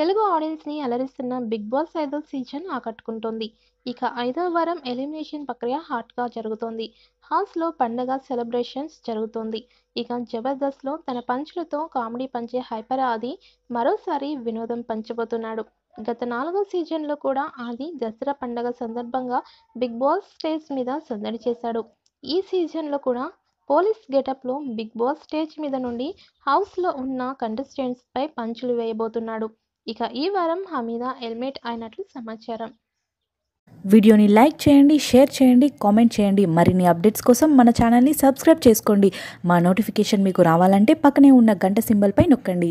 తెలుగు ఆడియన్స్ని అలరిస్తున్న Bigg Boss ఐదో సీజన్ ఆకట్టుకుంటోంది ఇక ఐదో వారం ఎలిమినేషన్ ప్రక్రియ హాట్గా జరుగుతోంది లో పండగ సెలబ్రేషన్స్ జరుగుతోంది ఇక జబర్దస్త్లో తన పంచులతో కామెడీ పంచే హైపర్ ఆది మరోసారి వినోదం పంచబోతున్నాడు గత నాలుగో సీజన్లో కూడా ఆది దసరా పండగ సందర్భంగా బిగ్ బాస్ స్టేజ్ మీద సందడి చేశాడు ఈ సీజన్లో కూడా పోలీస్ గెటప్లో బిగ్ బాస్ స్టేజ్ మీద నుండి హౌస్లో ఉన్న కంటెస్టెంట్స్పై పంచులు వేయబోతున్నాడు ఇక ఈ వారం హమీద హెల్మెట్ అయినట్లు సమాచారం వీడియోని లైక్ చేయండి షేర్ చేయండి కామెంట్ చేయండి మరిన్ని అప్డేట్స్ కోసం మన ఛానల్ని సబ్స్క్రైబ్ చేసుకోండి మా నోటిఫికేషన్ మీకు రావాలంటే పక్కనే ఉన్న గంట సింబల్పై నొక్కండి